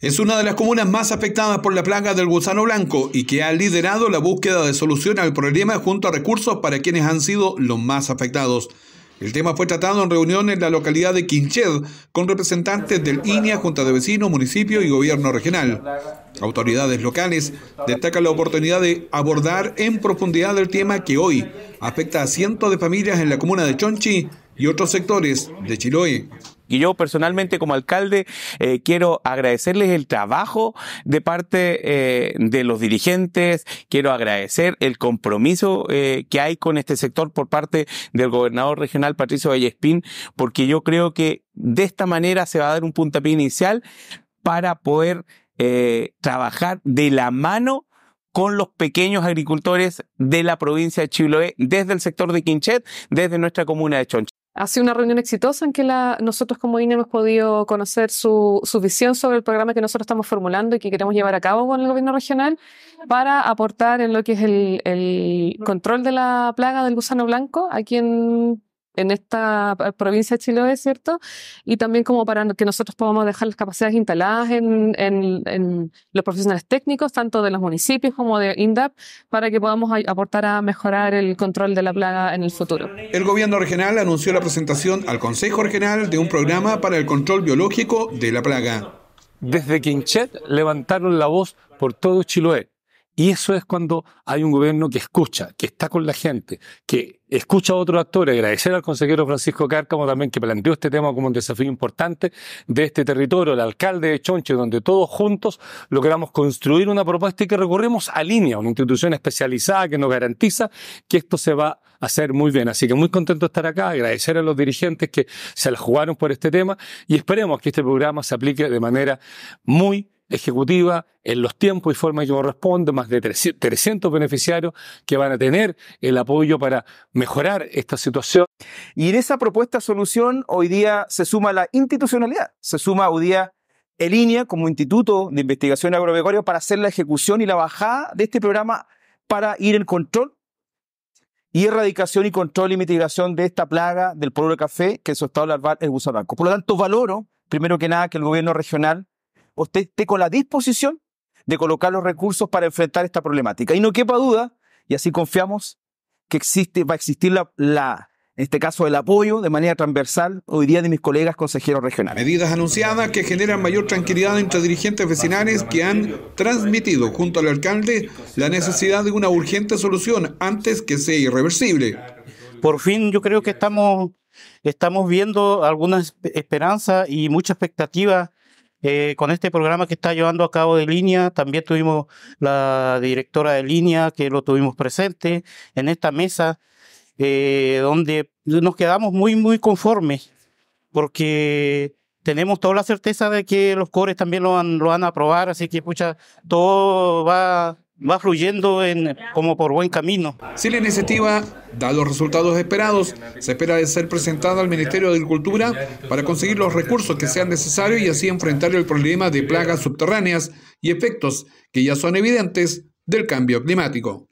Es una de las comunas más afectadas por la plaga del gusano blanco y que ha liderado la búsqueda de solución al problema junto a recursos para quienes han sido los más afectados. El tema fue tratado en reunión en la localidad de Quinched con representantes del INEA, Junta de Vecinos, Municipio y Gobierno Regional. Autoridades locales destacan la oportunidad de abordar en profundidad el tema que hoy afecta a cientos de familias en la comuna de Chonchi y otros sectores de Chiloé. Y yo personalmente como alcalde eh, quiero agradecerles el trabajo de parte eh, de los dirigentes, quiero agradecer el compromiso eh, que hay con este sector por parte del gobernador regional Patricio Vallespín, porque yo creo que de esta manera se va a dar un puntapié inicial para poder trabajar de la mano con los pequeños agricultores de la provincia de Chiloé, desde el sector de Quinchet, desde nuestra comuna de Chonchi ha sido una reunión exitosa en que la, nosotros como INE hemos podido conocer su, visión sobre el programa que nosotros estamos formulando y que queremos llevar a cabo con el gobierno regional para aportar en lo que es el, el control de la plaga del gusano blanco aquí en en esta eh, provincia de Chiloé, ¿cierto? Y también como para que nosotros podamos dejar las capacidades instaladas en, en, los profesionales técnicos, tanto de los municipios como de INDAP, para que podamos aportar a mejorar el control de la plaga en el futuro. El gobierno regional anunció la presentación al Consejo Regional de un programa para el control biológico de la plaga. Desde Quinchet levantaron la voz por todo Chiloé y eso es cuando hay un gobierno que escucha, que está con la gente, que escucha a otros actores. Agradecer al consejero Francisco Cárcamo también que planteó este tema como un desafío importante de este territorio, el alcalde de Chonche, donde todos juntos logramos construir una propuesta y que recorremos a línea, una institución especializada que nos garantiza que esto se va a hacer muy bien. Así que muy contento de estar acá, agradecer a los dirigentes que se la jugaron por este tema y esperemos que este programa se aplique de manera muy ejecutiva en los tiempos y formas que corresponde, más de 300 beneficiarios que van a tener el apoyo para mejorar esta situación. Y en esa propuesta solución hoy día se suma la institucionalidad, se suma hoy día el INEA como Instituto de Investigación agropecuario para hacer la ejecución y la bajada de este programa para ir en control y erradicación y control y mitigación de esta plaga del polvo de café que en su estado larval es Por lo tanto, valoro, primero que nada, que el gobierno regional usted esté con la disposición de colocar los recursos para enfrentar esta problemática. Y no quepa duda, y así confiamos, que existe, va a existir la, en este caso el apoyo de manera transversal hoy día de mis colegas consejeros regionales. Medidas anunciadas que generan mayor tranquilidad entre dirigentes vecinales que han transmitido junto al alcalde la necesidad de una urgente solución antes que sea irreversible. Por fin yo creo que estamos, estamos viendo alguna esperanza y mucha expectativa eh, con este programa que está llevando a cabo de línea, también tuvimos la directora de línea que lo tuvimos presente en esta mesa, eh, donde nos quedamos muy, muy conformes, porque tenemos toda la certeza de que los cores también lo lo van a aprobar, así que, pucha, todo va va fluyendo en, como por buen camino. Si la iniciativa da los resultados esperados, se espera de ser presentada al Ministerio de Agricultura para conseguir los recursos que sean necesarios y así enfrentar el problema de plagas subterráneas y efectos que ya son evidentes del cambio climático.